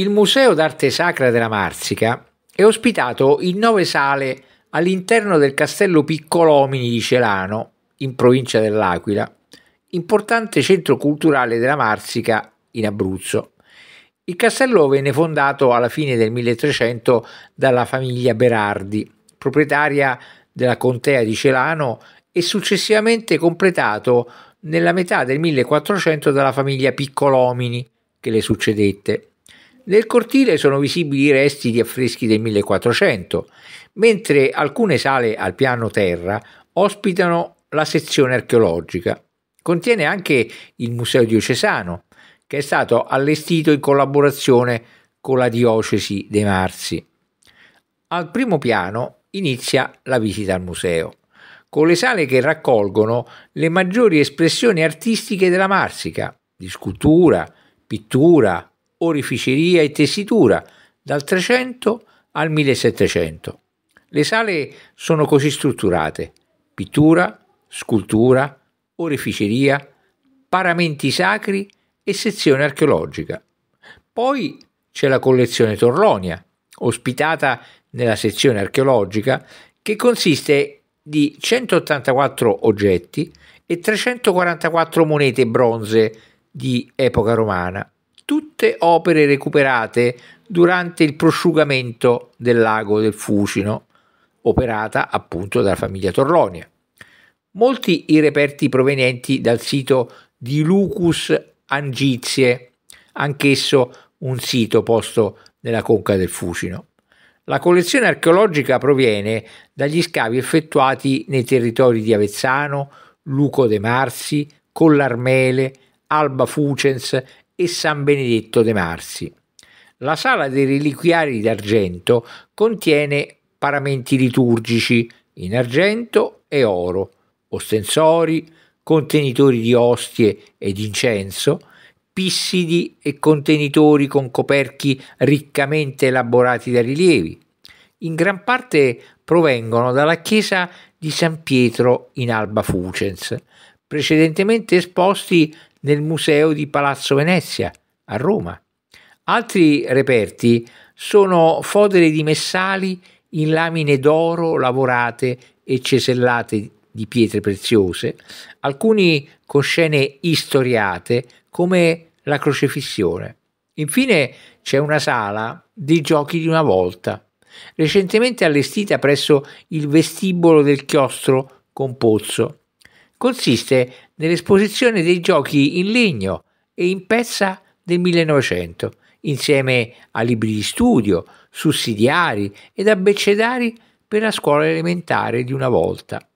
Il Museo d'arte sacra della Marsica è ospitato in nove sale all'interno del castello Piccolomini di Celano, in provincia dell'Aquila, importante centro culturale della Marsica in Abruzzo. Il castello venne fondato alla fine del 1300 dalla famiglia Berardi, proprietaria della contea di Celano e successivamente completato nella metà del 1400 dalla famiglia Piccolomini che le succedette. Nel cortile sono visibili i resti di affreschi del 1400, mentre alcune sale al piano terra ospitano la sezione archeologica. Contiene anche il Museo diocesano, che è stato allestito in collaborazione con la diocesi dei Marsi. Al primo piano inizia la visita al museo, con le sale che raccolgono le maggiori espressioni artistiche della Marsica, di scultura, pittura, oreficeria e tessitura dal 300 al 1700. Le sale sono così strutturate: pittura, scultura, oreficeria, paramenti sacri e sezione archeologica. Poi c'è la collezione Torlonia, ospitata nella sezione archeologica, che consiste di 184 oggetti e 344 monete bronze di epoca romana, tutte opere recuperate durante il prosciugamento del lago del Fucino, operata appunto dalla famiglia Torlonia. Molti i reperti provenienti dal sito di Lucus Angizie, anch'esso un sito posto nella conca del Fucino. La collezione archeologica proviene dagli scavi effettuati nei territori di Avezzano, Luco de Marsi, Collarmele, Alba Fucens e San Benedetto de Marsi. La sala dei reliquiari d'argento contiene paramenti liturgici in argento e oro, ostensori, contenitori di ostie ed incenso, pissidi e contenitori con coperchi riccamente elaborati da rilievi. In gran parte provengono dalla chiesa di San Pietro in Alba Fucens, precedentemente esposti nel Museo di Palazzo Venezia a Roma. Altri reperti sono fodere di messali in lamine d'oro lavorate e cesellate di pietre preziose, alcuni con scene istoriate come la crocefissione. Infine c'è una sala dei giochi di una volta, recentemente allestita presso il vestibolo del chiostro con pozzo, consiste nell'esposizione dei giochi in legno e in pezza del 1900, insieme a libri di studio, sussidiari ed abbecedari per la scuola elementare di una volta.